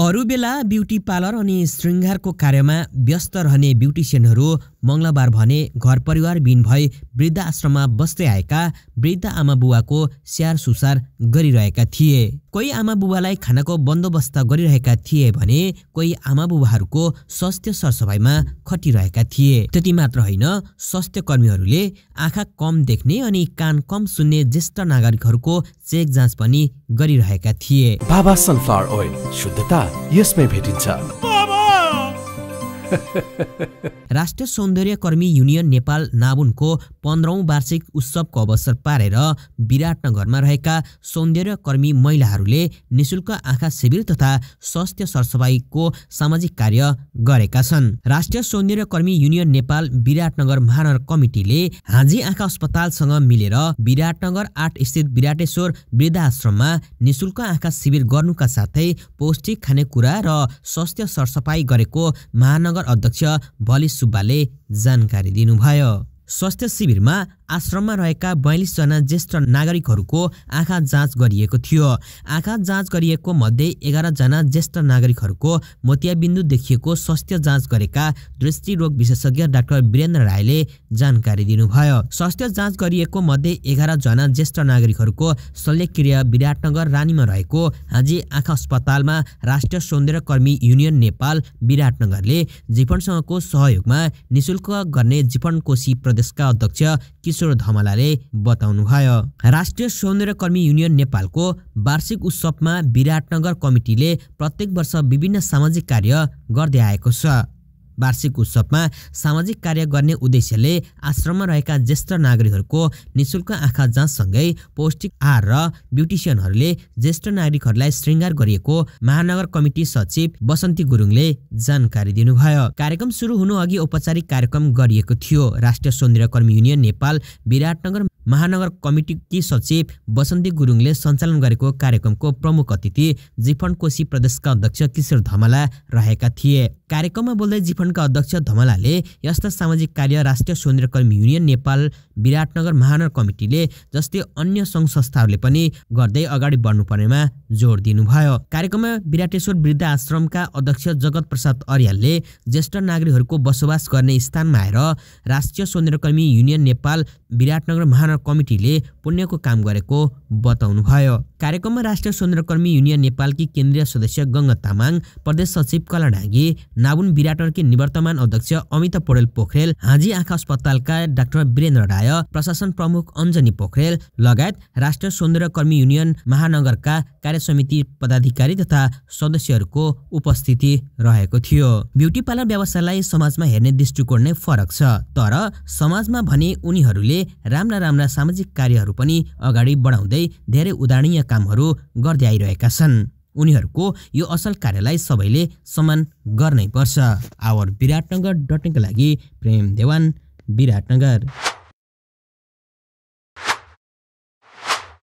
अरू बेला beauty parlour अनि शृङ्गारको कार्यमा व्यस्त रहने ब्युटिसियनहरू मङ्गलबार भने घर परिवार बिन भई वृद्ध आश्रममा बस्दै आएका वृद्ध आमा बुवाको स्याहार सुसार गरिरहेका थिए कोही आमा बुबालाई खानाको बन्दोबस्त गरिरहेका थिए भने कोही आमा बुबाहरूको स्वास्थ्य सरसफाइमा खटिरहेका थिए त्यति मात्र होइन स्वास्थ्य कर्मीहरूले आँखा कम देख्ने अनि कान कम सुन्ने ज्येष्ठ नागरिकहरूको चेक जाँच पनि गरिरहेका थिए बाबा सनफ्लावर ओइल शुद्धता यसमै भेटिन्छ राष्ट्रिय सौन्दर्यकर्मी युनियन नेपाल नाबुनको पन्ध्रौँ वार्षिक उत्सवको अवसर पारेर विराटनगरमा रहेका सौन्दर्यकर्मी महिलाहरूले निशुल्क आँखा शिविर तथा स्वास्थ्य सरसफाइको सामाजिक कार्य गरेका छन् राष्ट्रिय सौन्दर्यकर्मी युनियन नेपाल विराटनगर महानगर कमिटीले हाजी आँखा अस्पतालसँग मिलेर विराटनगर आठ स्थित विराटेश्वर वृद्धाश्रममा निशुल्क आँखा शिविर गर्नुका साथै पौष्टिक खानेकुरा र स्वास्थ्य सरसफाइ गरेको महानगर अध्यक्ष बलि सुब्बाले जानकारी दिनुभयो स्वास्थ्य शिविर में आश्रम में रहकर बयालीस जना ज्येष्ठ नागरिकहरूको आँखा जाँच गरिएको थियो आँखा जांच गरिएको मध्ये एघारजना ज्येष्ठ नागरिकहरूको मोतियाबिन्दु देखिएको स्वास्थ्य जाँच गरेका दृष्टिरोग विशेषज्ञ डाक्टर वीरेन्द्र राय ने जानकारी दिनुभयो स्वास्थ्य जाँच गरिएको एगार जना ज्येष्ठ नागरिकहरूको शल्यक्रिया विराटनगर रानी में रहकर हाजी आँखा अस्पतालमा राष्ट्रिय सौन्दर्यकर्मी युनियन नेपाल विराटनगर को सहयोग में निःशुल्क करने जिपन कोशी प्रदेश प्रदेशका अध्यक्ष किशोर धमलाले बताउनुभयो राष्ट्रिय सौन्दर्यकर्मी युनियन नेपालको वार्षिक उत्सवमा विराटनगर कमिटीले प्रत्येक वर्ष विभिन्न सामाजिक कार्य गर्दै आएको छ वार्षिक उत्सवमा सामाजिक कार्य गर्ने उद्देश्यले आश्रममा रहेका ज्येष्ठ नागरिकहरूको निशुल्क आँखा जाँचसँगै पौष्टिक आहार र ब्युटिसियनहरूले ज्येष्ठ नागरिकहरूलाई श्रृङ्गार गरिएको महानगर कमिटी सचिव बसन्ती गुरुङले जानकारी दिनुभयो कार्यक्रम सुरु हुनु अघि औपचारिक कार्यक्रम गरिएको थियो राष्ट्रिय सौन्दर्यकर्मी युनियन नेपाल विराटनगर महानगर कमिटी की सचिव बसन्ती गुरुङले संचालन कार्यक्रम को प्रमुख अतिथि जिफन कोशी प्रदेश का अध्यक्ष किशोर धमला रहेका थिए बोलते बोल्दै का अध्यक्ष धमला ने यस्ता सामाजिक कार्य राष्ट्रीय सौन्दर्यकर्मी यूनियन नेपाल विराटनगर महानगर कमिटी कमिटीले जस्ते अन्य संघ संस्था पनि गर्दै अगाडि बढ्नुपर्नेमा जोड दिनुभयो कार्यक्रममा विराटेश्वर वृद्ध आश्रम का अध्यक्ष जगत प्रसाद ने ज्येष्ठ नागरिक बसोवास करने स्थान में आएर राष्ट्रीय सौन्दर्यकर्मी यूनियन नेपाल विराटनगर महानगर कमिटीले पुण्यको काम गरेको बताउनुभयो कार्यक्रम कार्यक्रममा राष्ट्रिय स्वतन्त्रकर्मी युनियन नेपालकी केन्द्रीय सदस्य गंगा तामाङ प्रदेश सचिव कला डांगे नाबुन विराटर विराटरकी निवर्तमान अध्यक्ष अमित पौडेल पोखरेल हाजी आंखा अस्पताल का डाक्टर वीरेन्द्र राय प्रशासन प्रमुख अञ्जनी पोखरेल लगायत राष्ट्रिय यूनियन महानगर का कार्य समिति पदाधिकारी तथा सदस्यहरूको उपस्थिति रहेको थियो ब्युटी पार्लर समाज में हेर्ने दृष्टिकोण नहीं फरक तर समाज में उनीहरूले राम्रा राम्रा सामाजिक कार्यहरू पनि अगाडि बढाउँदै उदाहरणीय कामहरू गर्दै आइरहेका छन् उनीहरूको यो असल कार्यलाई सबैले समान गर्नै पर्छ आवर विराटनगर डटनेका लागि प्रेम देवान विराटनगर